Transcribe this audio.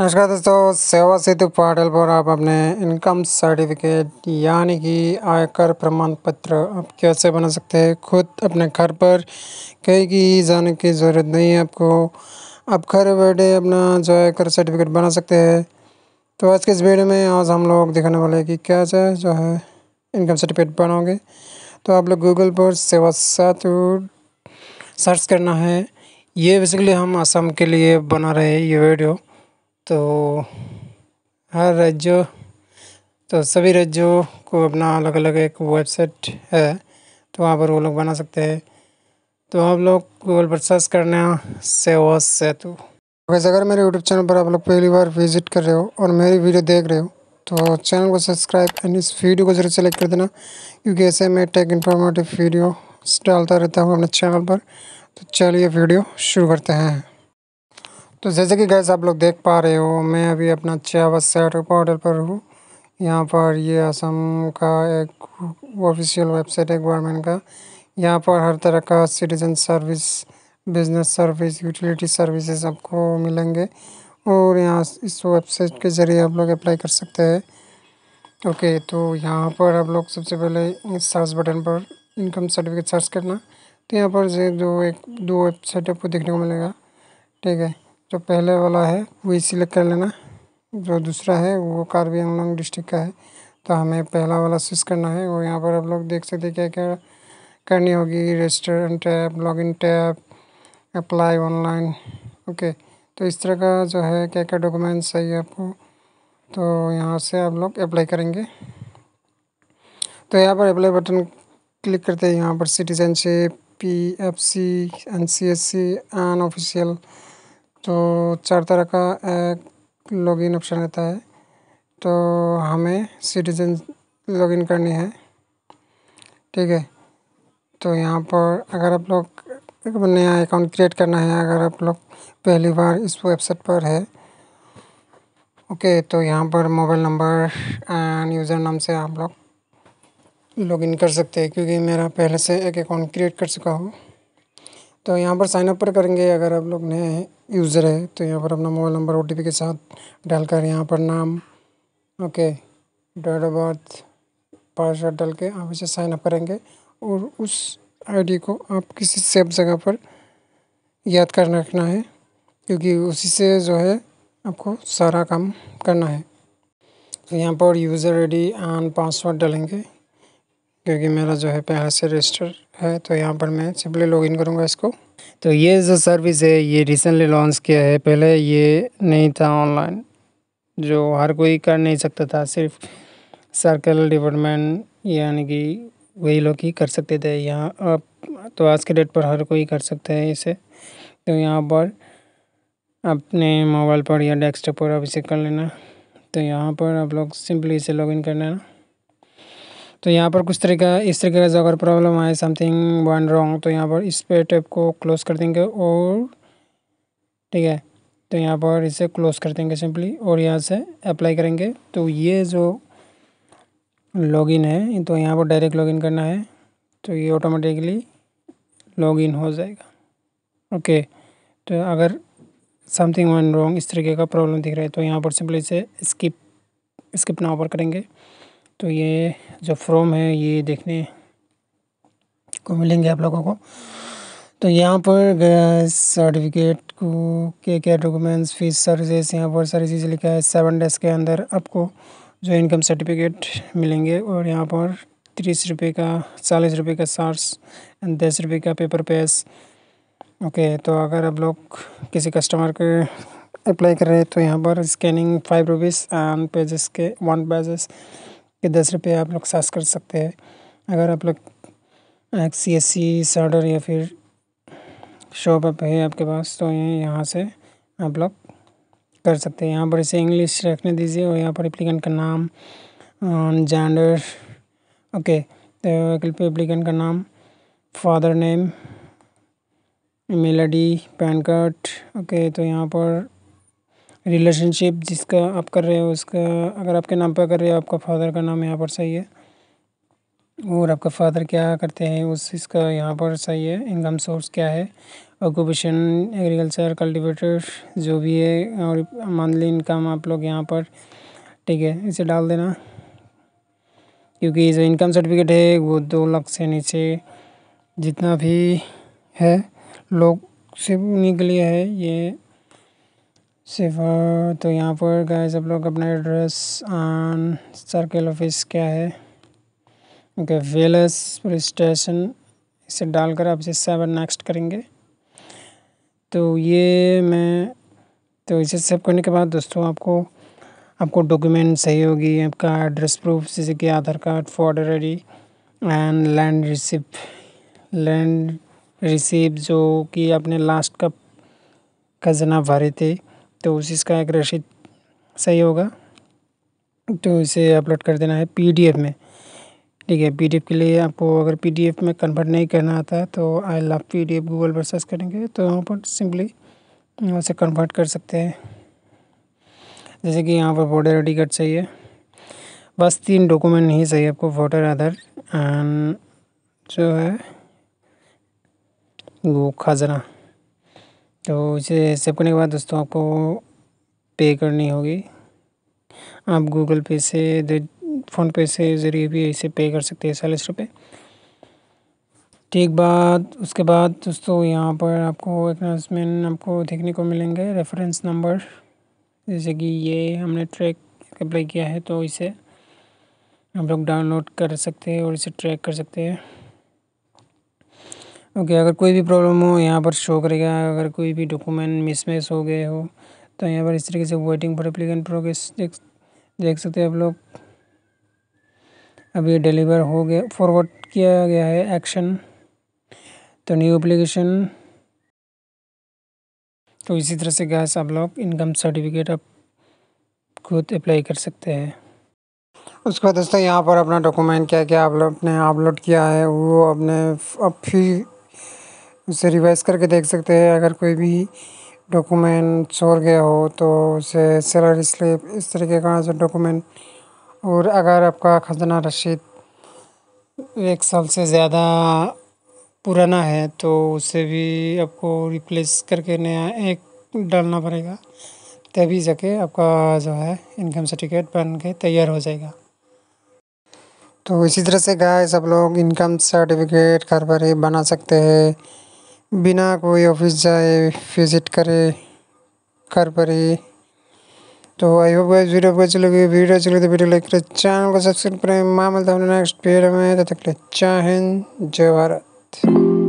नमस्कार दोस्तों सेवा सेतु पोर्टल पर आप अपने इनकम सर्टिफिकेट यानी कि आयकर प्रमाण पत्र आप कैसे बना सकते हैं खुद अपने घर पर कहीं की जाने की ज़रूरत नहीं है आपको आप घर बैठे अपना जो आयकर सर्टिफिकेट बना सकते हैं तो आज के इस वीडियो में आज हम लोग दिखाने वाले हैं कि कैसे जो है इनकम सर्टिफिकेट बनाओगे तो आप लोग गूगल पर सेवा सेतु सर्च करना है ये बेसिकली हम असम के लिए बना रहे हैं ये वीडियो तो हर राज्य तो सभी राज्यों को अपना अलग अलग एक वेबसाइट है तो वहाँ पर वो लोग बना सकते हैं तो आप लोग गूगल पर सर्च करना सेवा सेतु वैसे अगर मेरे यूट्यूब चैनल पर आप लोग पहली बार विजिट कर रहे हो और मेरी वीडियो देख रहे हो तो चैनल को सब्सक्राइब एंड इस वीडियो को जरूर से कर देना क्योंकि ऐसे मैं टेक इन्फॉर्मेटिव वीडियो डालता रहता हूँ अपने चैनल पर तो चलिए वीडियो शुरू करते हैं तो जैसे कि गैस आप लोग देख पा रहे हो मैं अभी अपना चावस सेट बॉर्डर पर हूँ यहाँ पर ये असम का एक ऑफिशियल वेबसाइट है गवर्नमेंट का यहाँ पर हर तरह का citizen service business service utility services आपको मिलेंगे और यहाँ इस वेबसाइट के ज़रिए आप लोग अप्लाई कर सकते हैं ओके तो यहाँ पर आप लोग सबसे पहले सर्च बटन पर इनकम सर्टिफिकेट सर्च करना तो यहाँ पर जो एक दो वेबसाइट आपको देखने को मिलेगा ठीक है जो पहले वाला है वही सिलेक्ट कर लेना जो दूसरा है वो कार्बी आंगलोंग डिस्ट्रिक्ट का है तो हमें पहला वाला स्विच करना है और यहाँ पर आप लोग देख सकते क्या क्या करनी होगी restaurant tab login tab apply online okay तो इस तरह का जो है क्या क्या डॉक्यूमेंट्स चाहिए आपको तो यहाँ से आप लोग अप्लाई करेंगे तो यहाँ पर अप्लाई बटन क्लिक करते हैं यहाँ पर citizenship P F C N C S C official तो चार तरह का लॉगिन ऑप्शन रहता है तो हमें सिटीजन लॉगिन करनी है ठीक है तो यहाँ पर अगर आप लोग नया अकाउंट क्रिएट करना है अगर आप लोग पहली बार इस वेबसाइट पर है ओके तो यहाँ पर मोबाइल नंबर एंड यूज़र नाम से आप लोग लॉगिन कर सकते हैं क्योंकि मेरा पहले से एक अकाउंट क्रिएट कर चुका हूँ तो यहाँ पर साइनअप पर करेंगे अगर आप लोग नए यूज़र है तो यहाँ पर अपना मोबाइल नंबर ओ के साथ डालकर यहाँ पर नाम okay date of birth password डाल के आप इसे साइनअप करेंगे और उस आईडी को आप किसी सेफ जगह पर याद कर रखना है क्योंकि उसी से जो है आपको सारा काम करना है तो यहाँ पर यूज़र आई डी पासवर्ड डालेंगे क्योंकि मेरा जो है पहले से रजिस्टर है तो यहाँ पर मैं सिंपली लॉगिन करूँगा इसको तो ये जो सर्विस है ये रिसेंटली लॉन्च किया है पहले ये नहीं था ऑनलाइन जो हर कोई कर नहीं सकता था सिर्फ सर्कल डिपार्टमेंट यानी कि वही लोग ही कर सकते थे यहाँ अब तो आज के डेट पर हर कोई कर सकता है इसे तो यहाँ पर अपने मोबाइल पर या डेस्कटॉप पर अब इसे कर लेना तो यहाँ पर आप लोग सिंपली इसे लॉगिन करना है तो यहाँ पर कुछ तरीका इस तरीके का अगर प्रॉब्लम आए समथिंग वन रॉन्ग तो यहाँ पर इस पे टैप को क्लोज कर देंगे और ठीक है तो यहाँ पर इसे क्लोज कर देंगे सिंपली और यहाँ से अप्लाई करेंगे तो ये जो लॉगिन है तो यहाँ पर डायरेक्ट लॉगिन करना है तो ये ऑटोमेटिकली लॉगिन हो जाएगा ओके तो अगर समथिंग वन रॉन्ग इस तरीके का प्रॉब्लम दिख रहा है तो यहाँ पर सिंपली इसे स्किप स्किप ना ऑफर करेंगे तो ये जो फ्रॉम है ये देखने को मिलेंगे आप लोगों को तो यहाँ पर सर्टिफिकेट को के क्या डॉक्यूमेंट्स फीस सर्विसेज यहाँ पर सारी चीज़ें लिखा है सेवन डेज के अंदर आपको जो इनकम सर्टिफिकेट मिलेंगे और यहाँ पर तीस रुपये का चालीस रुपये का सार्स एंड दस रुपये का पेपर पेस ओके तो अगर आप लोग किसी कस्टमर के अप्लाई कर रहे हैं तो यहाँ पर scanning five rupees and pages के वन पेजेस के दस रुपये आप लोग सास कर सकते हैं अगर आप लोग सी एस सी सर्डर या फिर शॉप अप है आपके पास तो ये यहाँ से आप लोग कर सकते हैं यहाँ पर इसे इंग्लिश रखने दीजिए और यहाँ पर एप्लीकेंट का नाम जेंडर अं, ओके तो एप्लीकेंट का नाम father name D PAN card okay तो यहाँ पर रिलेशनशिप जिसका आप कर रहे हो उसका अगर आपके नाम पर कर रहे हो आपका फादर का नाम यहाँ पर सही है और आपका फादर क्या करते हैं उस इसका यहाँ पर सही है इनकम सोर्स क्या है ऑक्यूपेशन एग्रीकल्चर कल्टिवेटर जो भी है और मंथली इनकम आप लोग यहाँ पर ठीक है इसे डाल देना क्योंकि जो इनकम सर्टिफिकेट है वो दो लाख से नीचे जितना भी है लोग सिर्फ उन्हीं के लिए है ये सिफर तो यहाँ पर गए सब लोग अपना एड्रेस ऑन सर्कल ऑफिस क्या है ओके वेलस पुलिस स्टेशन इसे डालकर आप इसे सेवन नेक्स्ट करेंगे तो ये मैं तो इसे सेव करने के बाद दोस्तों आपको आपको डॉक्यूमेंट सही होगी आपका एड्रेस प्रूफ जैसे कि Aadhaar card photo I and land receipt land receipt जो कि आपने लास्ट का खजना भरे थे तो उसी इसका एक रशीद सही होगा तो इसे अपलोड कर देना है पीडीएफ में ठीक है पीडीएफ के लिए आपको अगर पीडीएफ में कन्वर्ट नहीं करना आता है तो आई लव पीडीएफ गूगल पर सर्च करेंगे तो यहाँ पर सिंपली उसे कन्वर्ट कर सकते हैं जैसे कि यहाँ पर वोटर आई कार्ड चाहिए बस तीन डॉक्यूमेंट नहीं चाहिए आपको वोटर आधार एंड जो है वो खजाना तो इसे सेव करने के बाद दोस्तों आपको पे करनी होगी आप गूगल पे से फ़ोन पे से ज़रिए भी इसे पे कर सकते हैं चालीस रुपये ठीक बाद उसके बाद दोस्तों यहाँ पर आपको एक्नॉलेजमेंट आपको देखने को मिलेंगे रेफरेंस नंबर जैसे कि ये हमने ट्रैक अप्लाई किया है तो इसे हम लोग डाउनलोड कर सकते हैं और इसे ट्रैक कर सकते हैं ओके अगर कोई भी प्रॉब्लम हो यहाँ पर शो करेगा अगर कोई भी डॉक्यूमेंट मिसमैच हो गए हो तो यहाँ पर इस तरीके से वेटिंग फॉर एप्लीकेंट प्रोग्रेस देख देख सकते हैं आप लोग अभी डिलीवर हो गया फॉरवर्ड किया गया है एक्शन तो न्यू एप्लीकेशन तो इसी तरह से गैस आप लोग इनकम सर्टिफिकेट आप खुद अप्लाई कर सकते हैं उसके बाद दोस्तों यहाँ पर अपना डॉक्यूमेंट क्या क्या आप लोग अपने अपलोड किया है वो अपने अब फिर उसे रिवाइज करके देख सकते हैं अगर कोई भी डॉक्यूमेंट छोड़ गया हो तो उसे सैलरी स्लिप इस तरीके का जो डॉक्यूमेंट और अगर आपका ख़जाना रसीद एक साल से ज़्यादा पुराना है तो उसे भी आपको रिप्लेस करके नया एक डालना पड़ेगा तभी जाके आपका जो है इनकम सर्टिफिकेट बन के तैयार हो जाएगा तो इसी तरह से गाय सब लोग इनकम सर्टिफिकेट घर पर ही बना सकते हैं बिना कोई ऑफिस जाए विजिट करे घर पर ही तो आई होप गाइस वीडियो अच्छी लगी वीडियो अच्छी लगी तो वीडियो लाइक करें चैनल को सब्सक्राइब करें माँ मिलता हमने नेक्स्ट वीडियो में तब तक के लिए जय हिंद जय भारत